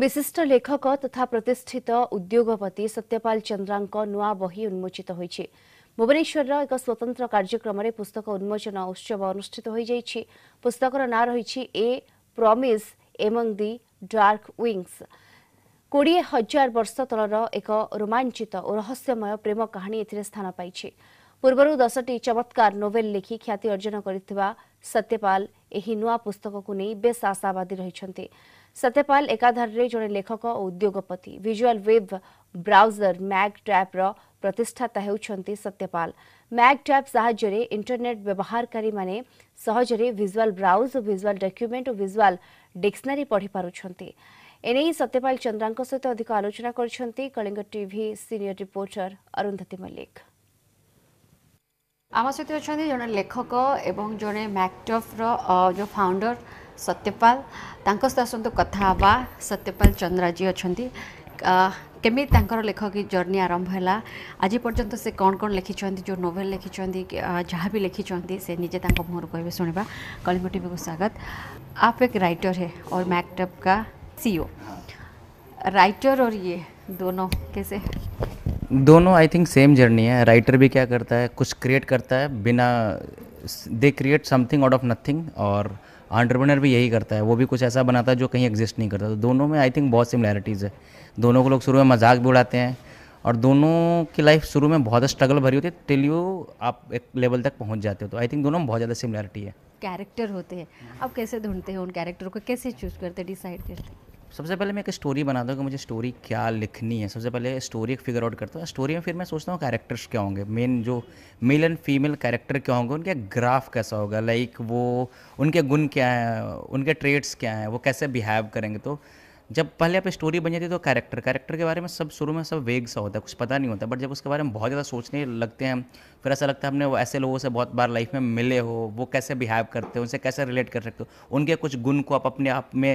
ବିଶିଷ୍ଟ ଲେଖକ ତଥା ପ୍ରତିଷ୍ଠିତ ଉଦ୍ୟୋଗପତି ସତ୍ୟପାଲ ଚନ୍ଦ୍ରାଙ୍କ ନୂଆ ବହି ଉନ୍ମୋଚିତ ହୋଇଛି ଭୁବନେଶ୍ୱରର ଏକ ସ୍ୱତନ୍ତ୍ର କାର୍ଯ୍ୟକ୍ରମରେ ପୁସ୍ତକ ଉନ୍ମୋଚନ ଉତ୍ସବ ଅନୁଷ୍ଠିତ ହୋଇଯାଇଛି ପୁସ୍ତକର ନାଁ ରହିଛି ଏ ପ୍ରମିସ୍ ଏମଂ ଦି ଡାର୍କ ୱିଙ୍ଗସ୍ କୋଡ଼ିଏ ହଜାର ବର୍ଷ ତଳର ଏକ ରୋମାଞ୍ଚିତ ଓ ରହସ୍ୟମୟ ପ୍ରେମ କାହାଣୀ ଏଥିରେ ସ୍ଥାନ ପାଇଛି ପୂର୍ବରୁ ଦଶଟି ଚମତ୍କାର ନୋଭେଲ ଲେଖି ଖ୍ୟାତି ଅର୍ଜନ କରିଥିବା सत्यपाल नुआ पुस्तक को नहीं बे आशावादी रही सत्यपाल एकाधारे जड़े लेखक और उद्योगपति विजुआल वेब ब्राउजर मैग ट्रैप्र प्रतिष्ठाता होती सत्यपाल मैग ट्रैप साइंटरनेट व्यवहारकारी सहजरे विजुआल ब्राउज विजुआल डक्यूमेंट और विजुआल डिक्सनारी पढ़ी पार्टी एने सत्यपाल चंद्रा सहित अधिक आलोचना करी सीनियर रिपोर्टर अरुंधति मल्लिक आम सहित अच्छा जड़े लेखक एवं जड़े मैकटफ्र जो फाउंडर सत्यपाल ତାଙ୍କ ସହିତ ଆସନ୍ତୁ କଥା ହେବା ସତ୍ୟପାଲ ଚନ୍ଦ୍ରାଜୀ ଅଛନ୍ତି କେମିତି ତାଙ୍କର ଲେଖକି ଜର୍ଣ୍ଣି ଆରମ୍ଭ ହେଲା ଆଜି ପର୍ଯ୍ୟନ୍ତ ସେ କ'ଣ କ'ଣ ଲେଖିଛନ୍ତି ଯେଉଁ ନୋଭେଲ ଲେଖିଛନ୍ତି ଯାହା ବି ଲେଖିଛନ୍ତି ସେ ନିଜେ ତାଙ୍କ ମୁହଁରୁ କହିବେ ଶୁଣିବା କଳିଙ୍ଗ ଟିଭିକୁ ସ୍ୱାଗତ आप एक राइटर है और मैकटप का सीईओ राइटर और ये दोनों कैसे दोनों आई थिंक सेम जर्नी है राइटर भी क्या करता है कुछ क्रिएट करता है बिना they create something out of nothing और आंट्रप्रनर भी यही करता है वो भी कुछ ऐसा बनाता है जो कहीं एग्जिस्ट नहीं करता तो दोनों में आई थिंक बहुत सिमिलैरिटीज़ है दोनों को लोग शुरू में मजाक भी उड़ाते हैं और दोनों की लाइफ शुरू में बहुत स्ट्रगल भरी होती है टिल यू आप एक लेवल तक पहुंच जाते हो तो आई थिंक दोनों में बहुत ज़्यादा सिमिलैरिटी है कैरेक्टर होते हैं आप कैसे ढूंढते हैं उन कैरेक्टर को कैसे चूज़ करते डिसाइड करते हैं सबसे पहले मैं एक स्टोरी बनाता हूँ कि मुझे स्टोरी क्या लिखनी है सबसे पहले स्टोरी एक फिगर आउट करता हूँ स्टोरी में फिर मैं सोचता हूँ कैरेक्टर्स क्या होंगे मेन जो मेल एंड फीमेल कैरेक्टर क्या होंगे उनका ग्राफ कैसा होगा लाइक वो उनके गुण क्या हैं उनके ट्रेड्स क्या हैं वो कैसे बिहेव करेंगे तो जब पहले आप स्टोरी बन जाती है तो कैरेक्टर कैरेक्टर के बारे में सब शुरू में सब वेग सा होता है कुछ पता नहीं होता बट जब उसके बारे में बहुत ज़्यादा सोचने लगते हैं फिर ऐसा लगता है हमने वो ऐसे लोगों से बहुत बार लाइफ में मिले हो वो कैसे बिहेव करते हो उनसे कैसे रिलेट कर सकते हो उनके कुछ गुण को आप अपने आप में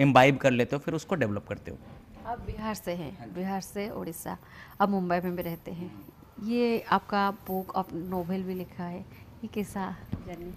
एम्बाइब कर लेते हो फिर उसको डेवलप करते हो आप बिहार से हैं बिहार से उड़ीसा अब मुंबई में भी रहते हैं ये आपका बुक आप नोवेल भी लिखा है ये कैसा जर्नी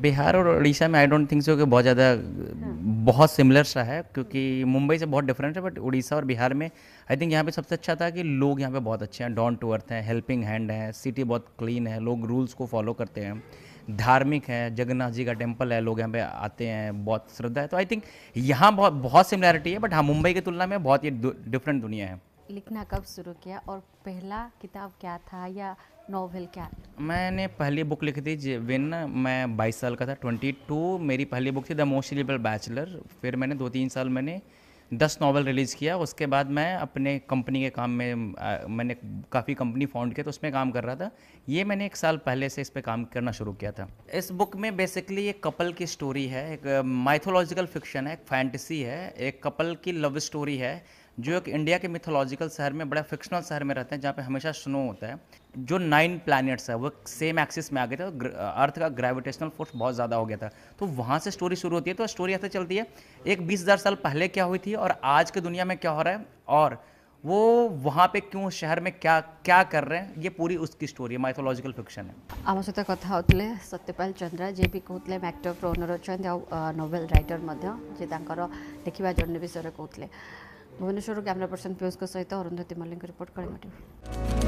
बिहार और उड़ीसा में आई डोंट थिंक सो कि बहुत ज़्यादा हाँ। बहुत सिमिलर सा है क्योंकि मुंबई से बहुत डिफरेंट है बट उड़ीसा और बिहार में आई थिंक यहाँ पे सबसे अच्छा था कि लोग यहाँ पे बहुत अच्छे हैं डॉन टू अर्थ हैं हेल्पिंग हैंड हैं सिटी बहुत क्लीन है लोग रूल्स को फॉलो करते हैं धार्मिक है जगन्नाथ जी का टेम्पल है लोग यहाँ पे आते हैं बहुत श्रद्धा है तो आई थिंक यहाँ बहुत बहुत सिमिलैरिटी है बट हाँ मुंबई की तुलना में बहुत ये डिफरेंट दुनिया है लिखना कब शुरू किया और पहला किताब क्या था या नॉवेल क्या मैंने पहली बुक लिखी थी विन मैं बाईस साल का था ट्वेंटी टू मेरी पहली बुक थी द मोस्ट लिबल बैचलर फिर मैंने दो तीन साल मैंने दस नावल रिलीज़ किया उसके बाद मैं अपने कंपनी के काम में आ, मैंने काफ़ी कंपनी फाउंड किया तो उसमें काम कर रहा था ये मैंने एक साल पहले से इस पर काम करना शुरू किया था इस बुक में बेसिकली एक कपल की स्टोरी है एक माइथोलॉजिकल फिक्शन है एक फैंटसी है एक कपल की लव स्टोरी है जो एक इंडिया के मिथोलॉजिकल शहर में बड़ा फिक्शनल शहर में रहते हैं जहाँ पे हमेशा स्नो होता है जो नाइन प्लैनेट्स है वो सेम एक्सिस में आ गए थे तो अर्थ का ग्रेविटेशनल फोर्स बहुत ज़्यादा हो गया था तो वहाँ से स्टोरी शुरू होती है तो स्टोरी ऐसे चलती है एक बीस हज़ार साल पहले क्या हुई थी और आज के दुनिया में क्या हो रहा है और वो वहाँ पे क्यों शहर में क्या क्या कर रहे हैं ये पूरी उसकी स्टोरी है माइथोलॉजिकल फिक्शन है आम सहित कथा होते सत्यपाल चंद्र जे भी कहते मैक्टर प्रोनर अच्छा नोभेल रईटर जे लिखा जर्नी विषय कहते भुवनेश्वरको क्यमेरा पर्सन पियोस्को सहित अरुन्धति मल्लिङको रिपोर्ट कलिङ टिभी